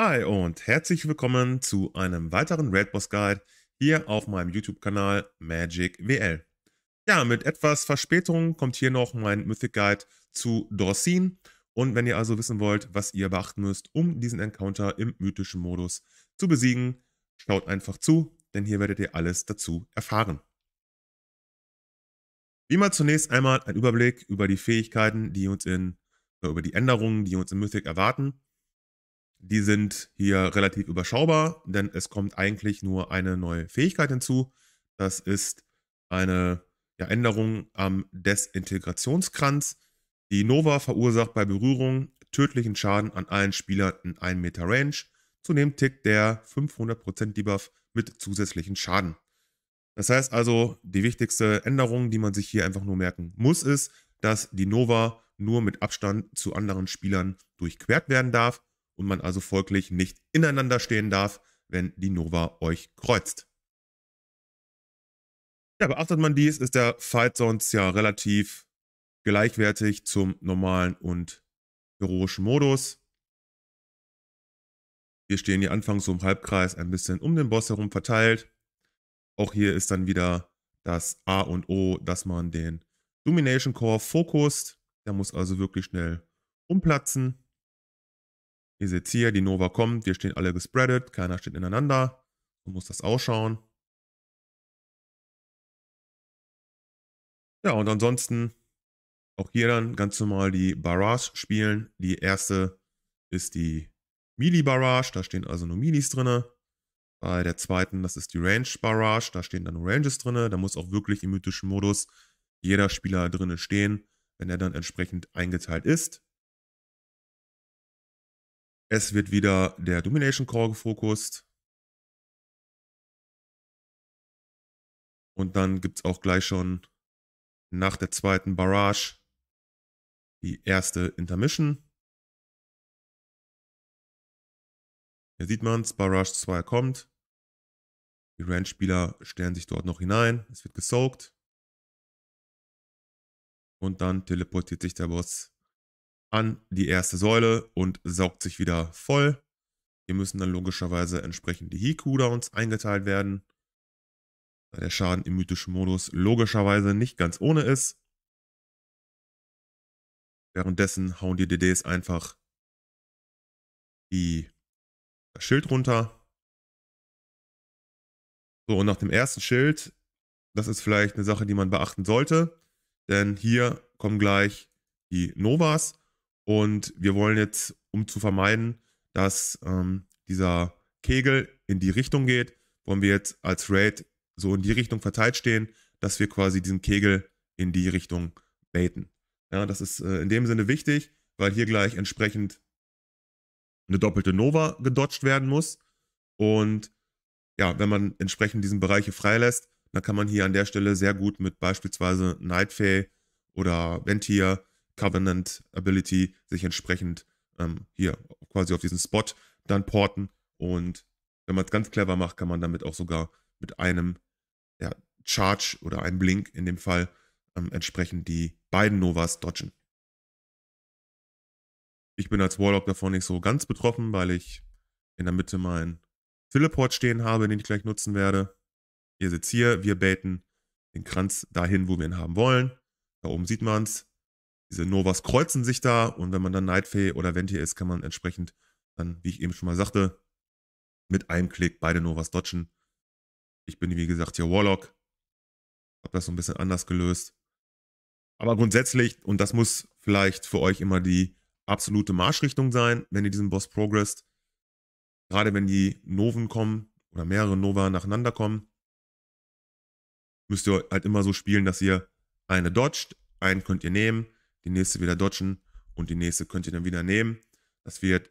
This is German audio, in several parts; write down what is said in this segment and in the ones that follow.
Hi und herzlich willkommen zu einem weiteren Raid Boss Guide hier auf meinem YouTube-Kanal Magic WL. Ja, mit etwas Verspätung kommt hier noch mein Mythic Guide zu Dorsin. Und wenn ihr also wissen wollt, was ihr beachten müsst, um diesen Encounter im mythischen Modus zu besiegen, schaut einfach zu, denn hier werdet ihr alles dazu erfahren. Wie mal zunächst einmal ein Überblick über die Fähigkeiten, die uns in, äh, über die Änderungen, die uns in Mythic erwarten. Die sind hier relativ überschaubar, denn es kommt eigentlich nur eine neue Fähigkeit hinzu. Das ist eine Änderung am Desintegrationskranz. Die Nova verursacht bei Berührung tödlichen Schaden an allen Spielern in 1 Meter Range. Zudem tickt der 500% Debuff mit zusätzlichen Schaden. Das heißt also, die wichtigste Änderung, die man sich hier einfach nur merken muss, ist, dass die Nova nur mit Abstand zu anderen Spielern durchquert werden darf und man also folglich nicht ineinander stehen darf, wenn die Nova euch kreuzt. Ja, beachtet man dies, ist der Fight sonst ja relativ gleichwertig zum normalen und heroischen Modus. Wir stehen hier anfangs so im Halbkreis ein bisschen um den Boss herum verteilt. Auch hier ist dann wieder das A und O, dass man den Domination Core fokust. Der muss also wirklich schnell umplatzen. Ihr seht hier, die Nova kommt, wir stehen alle gespreadet, keiner steht ineinander. So muss das ausschauen. Ja, und ansonsten auch hier dann ganz normal die Barrage spielen. Die erste ist die Melee Barrage, da stehen also nur Melis drin. Bei der zweiten, das ist die Range Barrage, da stehen dann nur Ranges drin. Da muss auch wirklich im mythischen Modus jeder Spieler drin stehen, wenn er dann entsprechend eingeteilt ist. Es wird wieder der Domination Core gefokust. Und dann gibt es auch gleich schon nach der zweiten Barrage die erste Intermission. Hier sieht man es, Barrage 2 kommt. Die Ranch-Spieler stellen sich dort noch hinein. Es wird gesoakt. Und dann teleportiert sich der Boss an die erste Säule und saugt sich wieder voll. Hier müssen dann logischerweise entsprechend die Heat-Cooldowns eingeteilt werden, da der Schaden im mythischen Modus logischerweise nicht ganz ohne ist. Währenddessen hauen die DDs einfach die, das Schild runter. So, und nach dem ersten Schild, das ist vielleicht eine Sache, die man beachten sollte, denn hier kommen gleich die Novas und wir wollen jetzt, um zu vermeiden, dass ähm, dieser Kegel in die Richtung geht, wollen wir jetzt als Raid so in die Richtung verteilt stehen, dass wir quasi diesen Kegel in die Richtung baiten. Ja, das ist äh, in dem Sinne wichtig, weil hier gleich entsprechend eine doppelte Nova gedodged werden muss. Und ja, wenn man entsprechend diesen Bereiche freilässt, dann kann man hier an der Stelle sehr gut mit beispielsweise Nightfay oder Ventier Covenant Ability sich entsprechend ähm, hier quasi auf diesen Spot dann porten. Und wenn man es ganz clever macht, kann man damit auch sogar mit einem ja, Charge oder einem Blink in dem Fall ähm, entsprechend die beiden Novas dodgen. Ich bin als Warlock davon nicht so ganz betroffen, weil ich in der Mitte meinen Teleport stehen habe, den ich gleich nutzen werde. Ihr sitzt hier, wir baiten den Kranz dahin, wo wir ihn haben wollen. Da oben sieht man es diese Novas kreuzen sich da und wenn man dann Nightfee oder Ventier ist, kann man entsprechend dann, wie ich eben schon mal sagte, mit einem Klick beide Novas dodgen. Ich bin, wie gesagt, hier Warlock. Hab das so ein bisschen anders gelöst. Aber grundsätzlich, und das muss vielleicht für euch immer die absolute Marschrichtung sein, wenn ihr diesen Boss progresst. Gerade wenn die Noven kommen oder mehrere Nova nacheinander kommen, müsst ihr halt immer so spielen, dass ihr eine dodgt, einen könnt ihr nehmen, die nächste wieder dodgen und die nächste könnt ihr dann wieder nehmen. Das wird,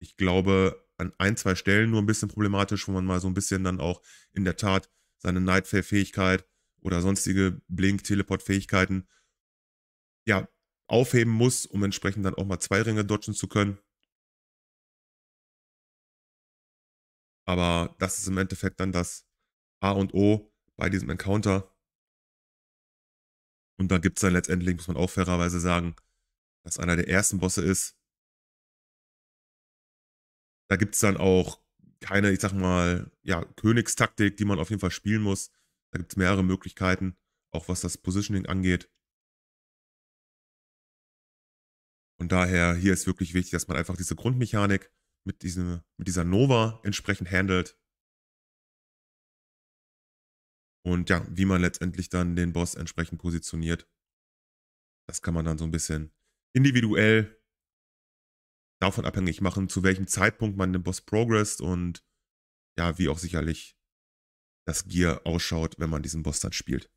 ich glaube, an ein, zwei Stellen nur ein bisschen problematisch, wo man mal so ein bisschen dann auch in der Tat seine Nightfall-Fähigkeit oder sonstige Blink-Teleport-Fähigkeiten ja, aufheben muss, um entsprechend dann auch mal zwei Ringe dodgen zu können. Aber das ist im Endeffekt dann das A und O bei diesem Encounter. Und da gibt es dann letztendlich, muss man auch fairerweise sagen, dass einer der ersten Bosse ist. Da gibt es dann auch keine, ich sag mal, ja, Königstaktik, die man auf jeden Fall spielen muss. Da gibt es mehrere Möglichkeiten, auch was das Positioning angeht. Und daher, hier ist wirklich wichtig, dass man einfach diese Grundmechanik mit, diesem, mit dieser Nova entsprechend handelt und ja, wie man letztendlich dann den Boss entsprechend positioniert, das kann man dann so ein bisschen individuell davon abhängig machen, zu welchem Zeitpunkt man den Boss progresst und ja, wie auch sicherlich das Gear ausschaut, wenn man diesen Boss dann spielt.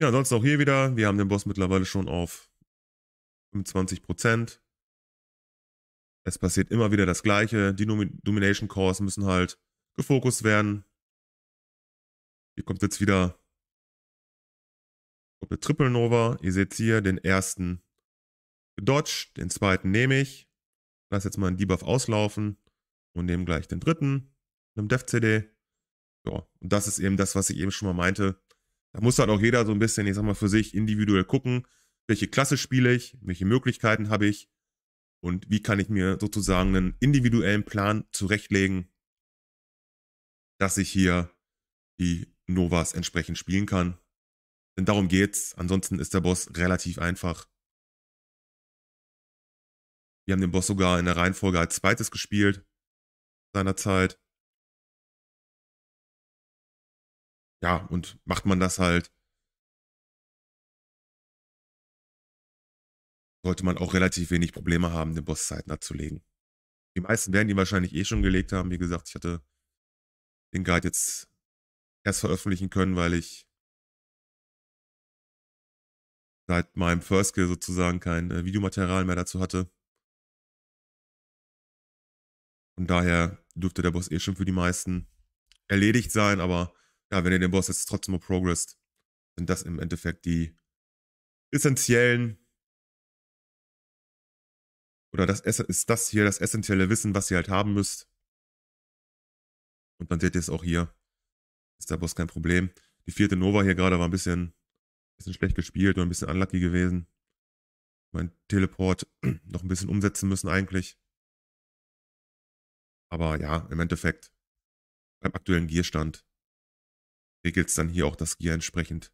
Ja, sonst auch hier wieder, wir haben den Boss mittlerweile schon auf 25%. Es passiert immer wieder das Gleiche. Die Domin Domination Cores müssen halt gefokust werden. Hier kommt jetzt wieder kommt eine Triple Nova. Ihr seht hier den ersten gedodged, den zweiten nehme ich. Lass jetzt mal einen Debuff auslaufen und nehme gleich den dritten mit einem Dev CD. Ja, und das ist eben das, was ich eben schon mal meinte. Da muss halt auch jeder so ein bisschen, ich sag mal, für sich individuell gucken, welche Klasse spiele ich, welche Möglichkeiten habe ich und wie kann ich mir sozusagen einen individuellen Plan zurechtlegen, dass ich hier die Novas entsprechend spielen kann. Denn darum geht's. Ansonsten ist der Boss relativ einfach. Wir haben den Boss sogar in der Reihenfolge als zweites gespielt seinerzeit. Ja, und macht man das halt sollte man auch relativ wenig Probleme haben, den Boss zeitnah zu legen. Die meisten werden die wahrscheinlich eh schon gelegt haben. Wie gesagt, ich hatte den Guide jetzt erst veröffentlichen können, weil ich seit meinem First Kill sozusagen kein äh, Videomaterial mehr dazu hatte. Von daher dürfte der Boss eh schon für die meisten erledigt sein, aber ja, wenn ihr den Boss jetzt trotzdem mal progresst, sind das im Endeffekt die essentiellen oder das ist das hier das essentielle Wissen, was ihr halt haben müsst. Und dann seht ihr es auch hier. Ist der Boss kein Problem. Die vierte Nova hier gerade war ein bisschen, bisschen schlecht gespielt und ein bisschen unlucky gewesen. Mein Teleport noch ein bisschen umsetzen müssen eigentlich. Aber ja, im Endeffekt, beim aktuellen Gierstand regelt es dann hier auch das Gear entsprechend.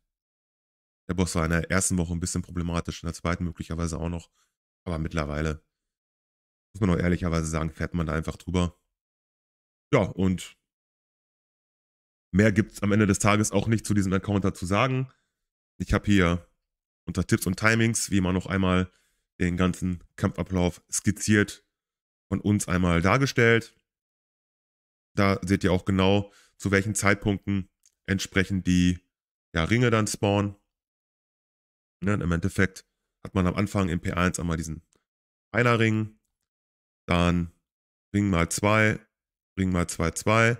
Der Boss war in der ersten Woche ein bisschen problematisch, in der zweiten möglicherweise auch noch. Aber mittlerweile muss man auch ehrlicherweise sagen, fährt man da einfach drüber. Ja, und mehr gibt es am Ende des Tages auch nicht zu diesem Encounter zu sagen. Ich habe hier unter Tipps und Timings, wie man noch einmal den ganzen Kampfablauf skizziert, von uns einmal dargestellt. Da seht ihr auch genau, zu welchen Zeitpunkten entsprechend die ja, Ringe dann spawnen. Ja, ne, Im Endeffekt hat man am Anfang im P1 einmal diesen einer dann Ring mal 2, Ring mal 2, 2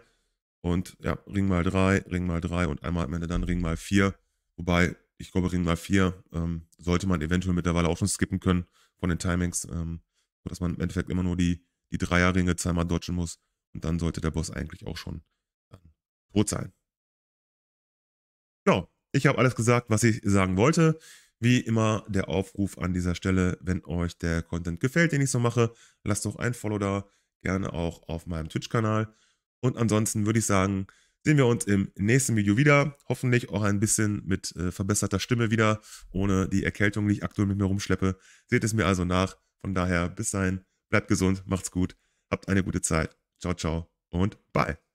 und ja, Ring mal 3, Ring mal 3 und einmal am Ende dann Ring mal 4. Wobei, ich glaube, Ring mal 4 ähm, sollte man eventuell mittlerweile auch schon skippen können von den Timings, ähm, sodass man im Endeffekt immer nur die, die Dreierringe zweimal dodgen muss und dann sollte der Boss eigentlich auch schon tot sein. Ja, ich habe alles gesagt, was ich sagen wollte. Wie immer der Aufruf an dieser Stelle, wenn euch der Content gefällt, den ich so mache, lasst doch ein Follow da, gerne auch auf meinem Twitch-Kanal. Und ansonsten würde ich sagen, sehen wir uns im nächsten Video wieder. Hoffentlich auch ein bisschen mit äh, verbesserter Stimme wieder, ohne die Erkältung, die ich aktuell mit mir rumschleppe. Seht es mir also nach. Von daher, bis dahin, bleibt gesund, macht's gut, habt eine gute Zeit. Ciao, ciao und bye.